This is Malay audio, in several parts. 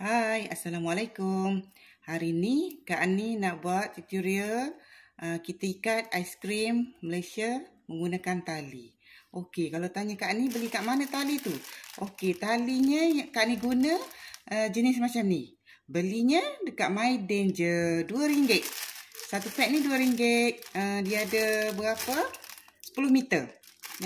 Hai, Assalamualaikum. Hari ni Kak Ani nak buat tutorial uh, kita ikat aiskrim Malaysia menggunakan tali. Okey, kalau tanya Kak Ani beli kat mana tali tu? Okey, talinya Kak Ani guna uh, jenis macam ni. Belinya dekat My Danger RM2. Satu pack ni RM2. Uh, dia ada berapa? 10 meter.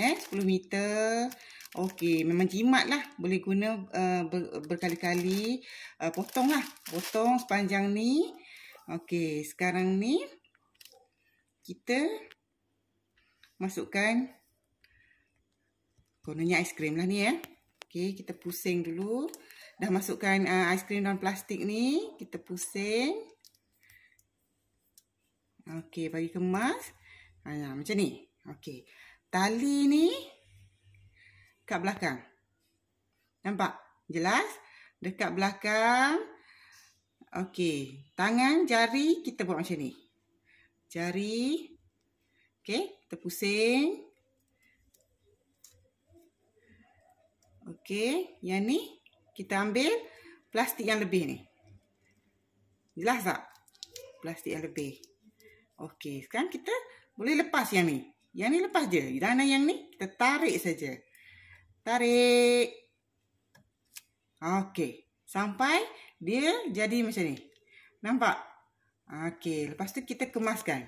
Eh, 10 meter. Okey, memang jimat lah. Boleh guna uh, ber, berkali-kali. Uh, potong lah. Potong sepanjang ni. Okey, sekarang ni kita masukkan kononnya krim lah ni ya. Eh. Okey, kita pusing dulu. Dah masukkan uh, krim dalam plastik ni. Kita pusing. Okey, bagi kemas. Ha, macam ni. Okey. Tali ni dekat belakang. Nampak? Jelas? Dekat belakang. Okey. Tangan, jari kita buat macam ni. Jari. Okey. Kita pusing. Okey. Yang ni kita ambil plastik yang lebih ni. Jelas tak? Plastik yang lebih. Okey. Sekarang kita boleh lepas yang ni. Yang ni lepas je. Dan yang ni kita tarik saja. Tarik. Okey. Sampai dia jadi macam ni. Nampak? Okey. Lepas tu kita kemaskan.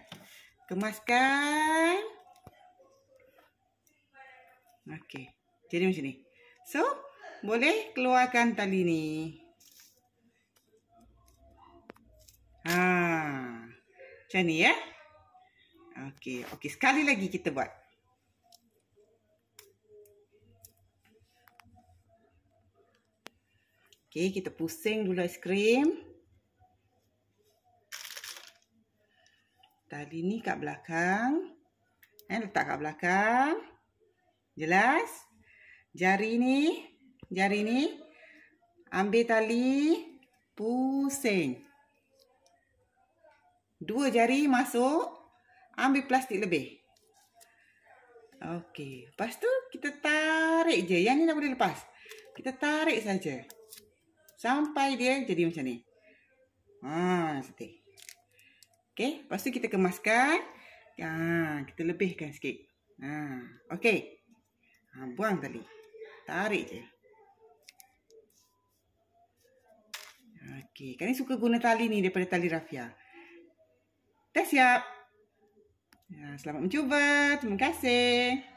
Kemaskan. Okey. Jadi macam ni. So, boleh keluarkan tali ni. Ha. Macam ni ya. Okey. Okey. Sekali lagi kita buat. Okey, kita pusing dulu krim. Tadi ni kat belakang. Eh, letak kat belakang. Jelas? Jari ni, jari ni ambil tali pusing. Dua jari masuk, ambil plastik lebih. Okey, lepas tu kita tarik je. Yang ni dah boleh lepas. Kita tarik saja sampai dia jadi macam ni. Ha, sedih. Okey, lepas tu kita kemaskan. Ha, kita lebihkan sikit. Ha, okey. Ha, buang tali. Tarik je. Okey, kan suka guna tali ni daripada tali rafia. Dah siap. Ya, selamat mencuba. Terima kasih.